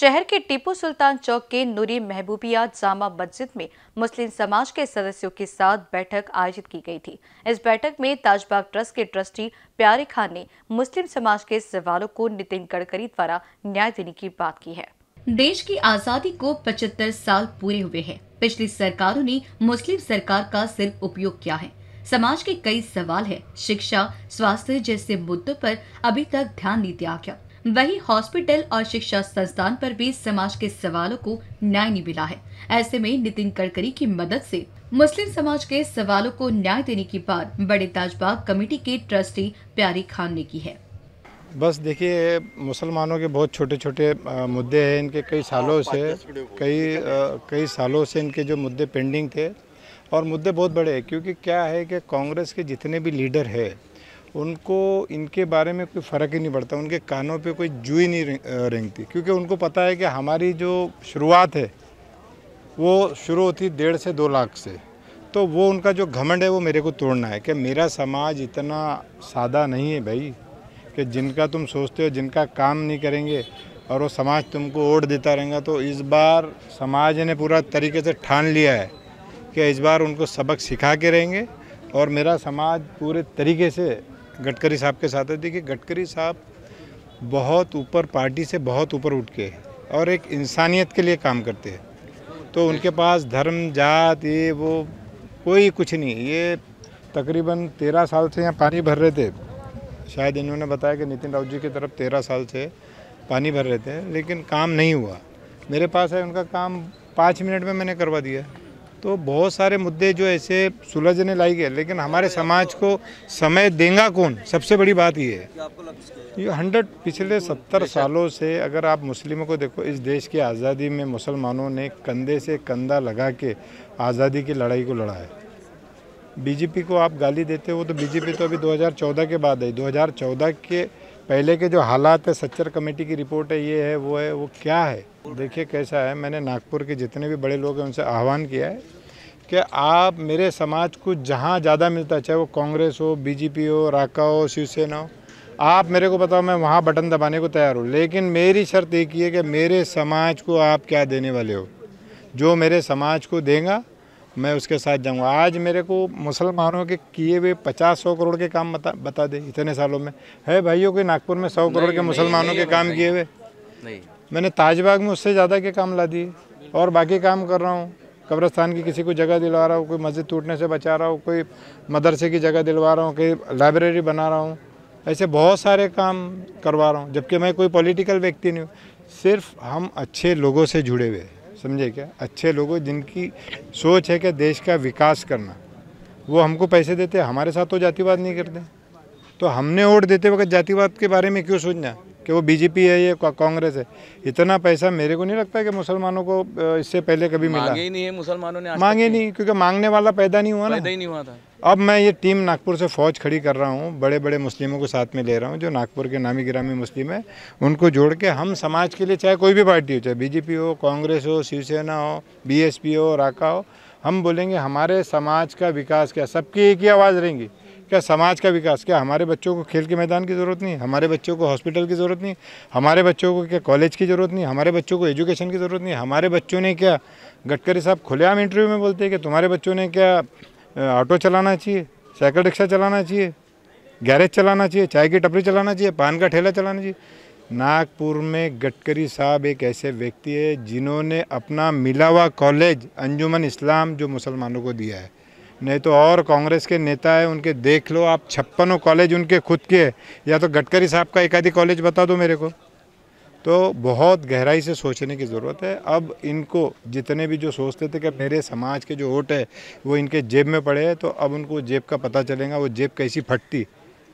शहर के टीपू सुल्तान चौक के नूरी महबूबिया जामा मस्जिद में मुस्लिम समाज के सदस्यों के साथ बैठक आयोजित की गई थी इस बैठक में ताजबाग ट्रस्ट के ट्रस्टी प्यारे खान ने मुस्लिम समाज के सवालों को नितिन गडकरी द्वारा न्याय देने की बात की है देश की आजादी को 75 साल पूरे हुए हैं पिछली सरकारों ने मुस्लिम सरकार का सिर्फ उपयोग किया है समाज के कई सवाल है शिक्षा स्वास्थ्य जैसे मुद्दों पर अभी तक ध्यान नहीं दिया गया वहीं हॉस्पिटल और शिक्षा संस्थान पर भी समाज के सवालों को न्याय नहीं मिला है ऐसे में नितिन गडकरी की मदद से मुस्लिम समाज के सवालों को न्याय देने की बात बड़े ताजबाग कमेटी के ट्रस्टी प्यारी खान ने की है बस देखिए मुसलमानों के बहुत छोटे छोटे मुद्दे हैं इनके कई सालों से कई कई सालों से इनके जो मुद्दे पेंडिंग थे और मुद्दे बहुत बड़े हैं क्योंकि क्या है कि कांग्रेस के जितने भी लीडर है उनको इनके बारे में कोई फ़र्क ही नहीं पड़ता उनके कानों पे कोई जुई नहीं रेंगती क्योंकि उनको पता है कि हमारी जो शुरुआत है वो शुरू होती डेढ़ से दो लाख से तो वो उनका जो घमंड है वो मेरे को तोड़ना है कि मेरा समाज इतना सादा नहीं है भाई कि जिनका तुम सोचते हो जिनका काम नहीं करेंगे और वो समाज तुमको ओढ़ देता रहेगा तो इस बार समाज ने पूरा तरीके से ठान लिया है कि इस बार उनको सबक सिखा के रहेंगे और मेरा समाज पूरे तरीके से गडकरी साहब के साथ है देखिए गडकरी साहब बहुत ऊपर पार्टी से बहुत ऊपर उठ के और एक इंसानियत के लिए काम करते हैं तो उनके पास धर्म जात ये वो कोई कुछ नहीं ये तकरीबन तेरह साल से यहाँ पानी भर रहे थे शायद इन्होंने बताया कि नितिन राउत जी की तरफ तेरह साल से पानी भर रहे थे लेकिन काम नहीं हुआ मेरे पास है उनका काम पाँच मिनट में मैंने करवा दिया तो बहुत सारे मुद्दे जो ऐसे सुलझने लायक है लेकिन हमारे समाज को समय देगा कौन सबसे बड़ी बात ये है ये हंड्रेड पिछले सत्तर सालों से अगर आप मुस्लिमों को देखो इस देश की आज़ादी में मुसलमानों ने कंधे से कंधा लगा के आज़ादी की लड़ाई को लड़ा है बीजेपी को आप गाली देते हो तो बीजेपी तो अभी 2014 के बाद है 2014 के पहले के जो हालात है सच्चर कमेटी की रिपोर्ट है ये है वो है वो क्या है देखिए कैसा है मैंने नागपुर के जितने भी बड़े लोग हैं उनसे आह्वान किया है कि आप मेरे समाज को जहाँ ज़्यादा मिलता है चाहे वो कांग्रेस हो बीजेपी हो राका हो शिवसेना हो आप मेरे को बताओ मैं वहाँ बटन दबाने को तैयार हूँ लेकिन मेरी शर्त एक ही है कि मेरे समाज को आप क्या देने वाले हो जो मेरे समाज को देगा मैं उसके साथ जाऊंगा आज मेरे को मुसलमानों के किए हुए पचास सौ करोड़ के काम बता बता दे इतने सालों में है भाइयों के नागपुर में सौ करोड़ के मुसलमानों के काम किए हुए मैंने ताजबाग में उससे ज़्यादा के काम ला दिए और बाकी काम कर रहा हूँ कब्रस्तान की किसी को जगह दिलवा रहा हूँ कोई मस्जिद टूटने से बचा रहा हूँ कोई मदरसे की जगह दिलवा रहा हूँ कोई लाइब्रेरी बना रहा हूँ ऐसे बहुत सारे काम करवा रहा हूँ जबकि मैं कोई पॉलिटिकल व्यक्ति नहीं हूँ सिर्फ हम अच्छे लोगों से जुड़े हुए हैं समझे क्या अच्छे लोगों जिनकी सोच है कि देश का विकास करना वो हमको पैसे देते हमारे साथ तो जातिवाद नहीं करते तो हमने वोट देते वक्त जातिवाद के बारे में क्यों सोचना कि वो बीजेपी है ये कांग्रेस है इतना पैसा मेरे को नहीं लगता कि मुसलमानों को इससे पहले कभी मिला मांगे नहीं है मुसलमानों ने मांगे नहीं क्योंकि मांगने वाला पैदा नहीं हुआ ना पैदा ही नहीं हुआ था अब मैं ये टीम नागपुर से फ़ौज खड़ी कर रहा हूँ बड़े बड़े मुस्लिमों को साथ में ले रहा हूँ जो नागपुर के नामी ग्रामी मुस्लिम है उनको जोड़ के हम समाज के लिए चाहे कोई भी पार्टी हो चाहे बीजेपी हो कांग्रेस हो शिवसेना हो बी हो राका हो हम बोलेंगे हमारे समाज का विकास क्या सबकी एक ही आवाज़ रहेंगी क्या समाज का विकास क्या हमारे बच्चों को खेल के मैदान की ज़रूरत नहीं हमारे बच्चों को हॉस्पिटल की ज़रूरत नहीं हमारे बच्चों को क्या कॉलेज की ज़रूरत नहीं हमारे बच्चों को एजुकेशन की ज़रूरत नहीं हमारे बच्चों ने क्या गडकरी साहब खुलेआम इंटरव्यू में बोलते हैं कि तुम्हारे बच्चों ने क्या ऑटो चलाना चाहिए साइकिल रिक्शा चलाना चाहिए गैरेज चलाना चाहिए चाय की टपरी चलाना चाहिए पान का ठेला चलाना चाहिए नागपुर में गडकरी साहब एक ऐसे व्यक्ति है जिन्होंने अपना मिलावा कॉलेज अंजुमन इस्लाम जो मुसलमानों को दिया है नहीं तो और कांग्रेस के नेता है उनके देख लो आप छप्पनों कॉलेज उनके खुद के या तो गडकरी साहब का एक आधी कॉलेज बता दो मेरे को तो बहुत गहराई से सोचने की ज़रूरत है अब इनको जितने भी जो सोचते थे कि मेरे समाज के जो वोट है वो इनके जेब में पड़े हैं तो अब उनको जेब का पता चलेगा वो जेब कैसी फटती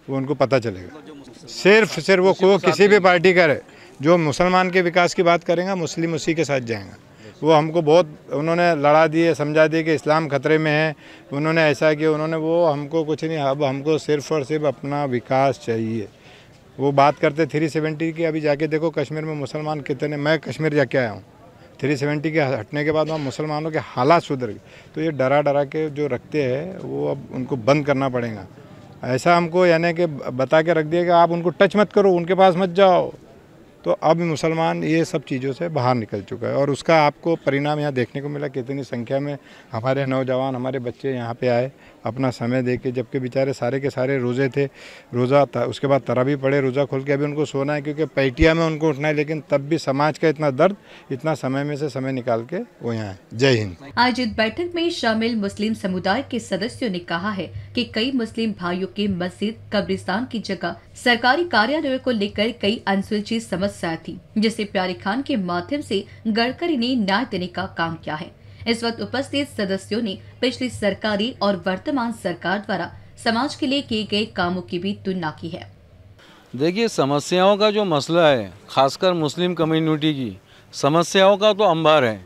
वो उनको पता चलेगा सिर्फ सिर्फ वो किसी भी पार्टी का रहे जो मुसलमान के विकास की बात करेगा मुस्लिम उसी के साथ जाएंगा वो हमको बहुत उन्होंने लड़ा दिए समझा दिए कि इस्लाम खतरे में है उन्होंने ऐसा किया उन्होंने वो हमको कुछ नहीं अब हमको सिर्फ और सिर्फ अपना विकास चाहिए वो बात करते थ्री सेवेंटी की अभी जाके देखो कश्मीर में मुसलमान कितने मैं कश्मीर जाके आया हूँ थ्री सेवेंटी के हटने के बाद वहाँ मुसलमानों के हालात सुधर गए तो ये डरा डरा के जो रखते हैं वो अब उनको बंद करना पड़ेगा ऐसा हमको यानी कि बता के रख दिया कि आप उनको टच मत करो उनके पास मत जाओ तो अब मुसलमान ये सब चीज़ों से बाहर निकल चुका है और उसका आपको परिणाम यहाँ देखने को मिला कितनी संख्या में हमारे नौजवान हमारे बच्चे यहाँ पे आए अपना समय दे के जबकि बेचारे सारे के सारे रोज़े थे रोज़ा उसके बाद तरा भी पड़े रोज़ा खोल के अभी उनको सोना है क्योंकि पैटिया में उनको उठना है लेकिन तब भी समाज का इतना दर्द इतना समय में से समय निकाल के वो यहाँ है जय हिंद आयोजित बैठक में शामिल मुस्लिम समुदाय के सदस्यों ने कहा है कि कई मुस्लिम भाइयों के मस्जिद कब्रिस्तान की जगह सरकारी कार्यालयों को लेकर कई अनसुलझी समस्या थी जिसे प्यारे खान के माध्यम से गडकरी ने न्याय देने का काम किया है इस वक्त उपस्थित सदस्यों ने पिछली सरकारी और वर्तमान सरकार द्वारा समाज के लिए किए गए कामों की भी तुलना की है देखिए समस्याओं का जो मसला है खासकर मुस्लिम कम्युनिटी की समस्याओं का तो अंबार है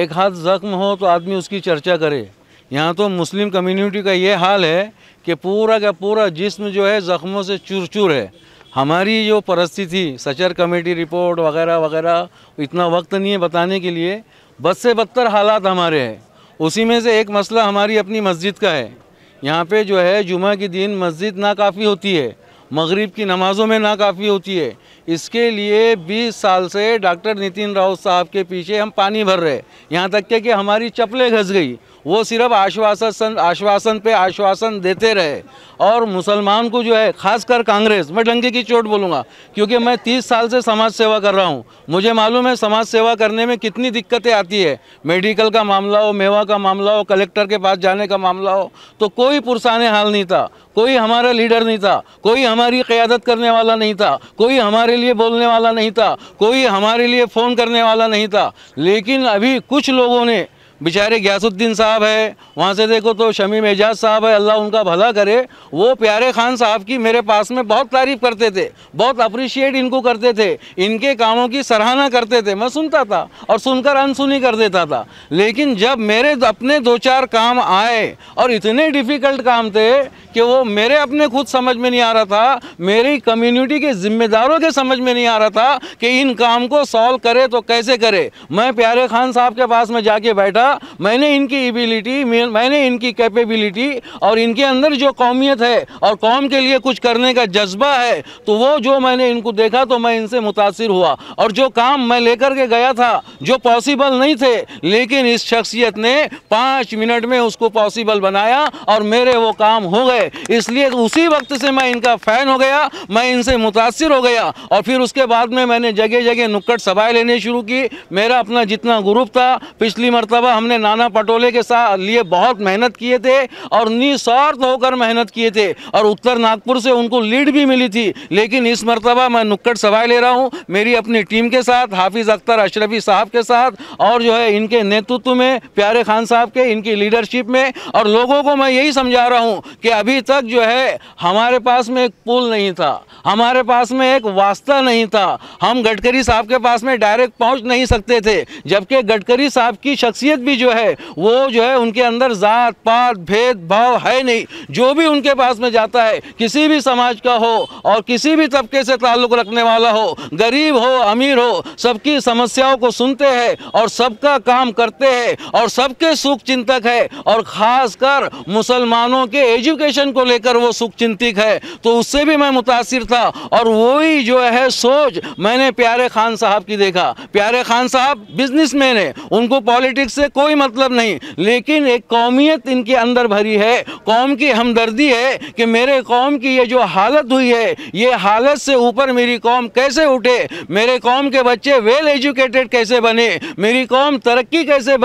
एक हाथ जख्म हो तो आदमी उसकी चर्चा करे यहाँ तो मुस्लिम कम्युनिटी का ये हाल है कि पूरा का पूरा जिस्म जो है ज़ख्मों से चूर चूर है हमारी जो परिस्थिति सचर कमेटी रिपोर्ट वगैरह वगैरह इतना वक्त नहीं है बताने के लिए बद से बदतर हालात हमारे हैं उसी में से एक मसला हमारी अपनी मस्जिद का है यहाँ पे जो है जुमा के दिन मस्जिद नाकाफ़ी होती है मगरिब की नमाज़ों में नाकाफ़ी होती है इसके लिए 20 साल से डॉक्टर नितिन राव साहब के पीछे हम पानी भर रहे यहाँ तक के कि हमारी चप्पलें घस गई वो सिर्फ आश्वासन आश्वासन पे आश्वासन देते रहे और मुसलमान को जो है खासकर कांग्रेस मैं डंगे की चोट बोलूँगा क्योंकि मैं तीस साल से समाज सेवा कर रहा हूँ मुझे मालूम है समाज सेवा करने में कितनी दिक्कतें आती है मेडिकल का मामला हो मेवा का मामला हो कलेक्टर के पास जाने का मामला हो तो कोई पुरसाने हाल नहीं था कोई हमारा लीडर नहीं था कोई हमारी क़्यादत करने वाला नहीं था कोई हमारे लिए बोलने वाला नहीं था कोई हमारे लिए फ़ोन करने वाला नहीं था लेकिन अभी कुछ लोगों ने बेचारे गयासुद्दीन साहब है वहाँ से देखो तो शमीम एजाज साहब है अल्लाह उनका भला करे वो प्यारे खान साहब की मेरे पास में बहुत तारीफ़ करते थे बहुत अप्रिशिएट इनको करते थे इनके कामों की सराहना करते थे मैं सुनता था और सुनकर अनसुनी कर देता था लेकिन जब मेरे अपने दो चार काम आए और इतने डिफ़िकल्ट काम थे कि वो मेरे अपने खुद समझ में नहीं आ रहा था मेरी कम्युनिटी के जिम्मेदारों के समझ में नहीं आ रहा था कि इन काम को सॉल्व करे तो कैसे करे मैं प्यारे खान साहब के पास में जाके बैठा मैंने इनकी एबिलिटी मैंने इनकी कैपेबिलिटी और इनके अंदर जो कौमियत है और कौम के लिए कुछ करने का जज्बा है तो वो जो मैंने इनको देखा तो मैं इनसे मुतासर हुआ और जो काम मैं लेकर के गया था जो पॉसिबल नहीं थे लेकिन इस शख्सियत ने पाँच मिनट में उसको पॉसिबल बनाया और मेरे वो काम हो गए इसलिए उसी वक्त से मैं इनका फ़ैन हो गया मैं इनसे मुतासर हो गया और फिर उसके बाद में मैंने जगह जगह नुक्कड़ सभाएँ लेने शुरू की मेरा अपना जितना ग्रुप था पिछली मरतबा हमने नाना पटोले के साथ लिए बहुत मेहनत किए थे और निस्वार्थ होकर मेहनत किए थे और उत्तर नागपुर से उनको लीड भी मिली थी लेकिन इस मरतबा मैं नुक्कड़ सभाएँ ले रहा हूँ मेरी अपनी टीम के साथ हाफिज़ अख्तर अशरफी साहब के साथ और जो है इनके नेतृत्व में प्यारे खान साहब के इनकी लीडरशिप में और लोगों को मैं यही समझा रहा हूँ कि अभी अभी तक जो है हमारे पास में एक पुल नहीं था हमारे पास में एक वास्ता नहीं था हम गडकरी साहब के पास में डायरेक्ट पहुंच नहीं सकते थे जबकि गडकरी साहब की शख्सियत भी जो है वो जो है उनके अंदर ज़ात पात भेदभाव है नहीं जो भी उनके पास में जाता है किसी भी समाज का हो और किसी भी तबके से ताल्लुक़ रखने वाला हो गरीब हो अमीर हो सबकी समस्याओं को सुनते हैं और सबका काम करते हैं और सबके सुख चिंतक है और खासकर मुसलमानों के एजुकेशन इलेक्शन को लेकर वो सुख चिंतित है तो उससे भी मैं मुतासर था और वही जो है सोच मैंने प्यारे खान साहब की देखा प्यारे खान साहब मैन है उनको पॉलिटिक्स से कोई मतलब नहीं लेकिन एक कौमियत इनके अंदर भरी है कौम की हमदर्दी है कि मेरे कौम की ये जो हालत हुई है ये हालत से ऊपर मेरी कौम कैसे उठे मेरे कौम के बच्चे वेल एजुकेटेड कैसे बने मेरी कौम तरक्की कैसे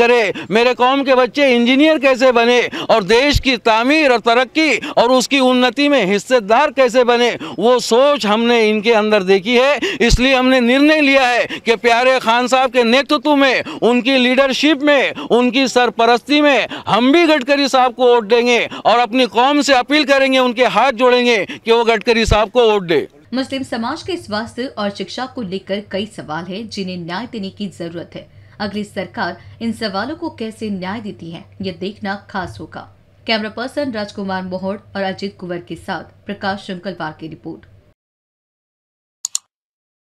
करे मेरे कौम के बच्चे इंजीनियर कैसे बने और देश की तामीर और तरक्की तरक्की और उसकी उन्नति में हिस्सेदार कैसे बने वो सोच हमने इनके अंदर देखी है इसलिए हमने निर्णय लिया है कि प्यारे खान साहब के नेतृत्व में उनकी लीडरशिप में उनकी सरपरस्ती में हम भी गडकरी साहब को वोट देंगे और अपनी कौम से अपील करेंगे उनके हाथ जोड़ेंगे कि वो गडकरी साहब को वोट दे मुस्लिम समाज के स्वास्थ्य और शिक्षा को लेकर कई सवाल है जिन्हें न्याय देने की जरूरत है अगली सरकार इन सवालों को कैसे न्याय देती है ये देखना खास होगा कैमरा पर्सन राजकुमार मोहड़ और अजित कुंवर के साथ प्रकाश शंकलवार की रिपोर्ट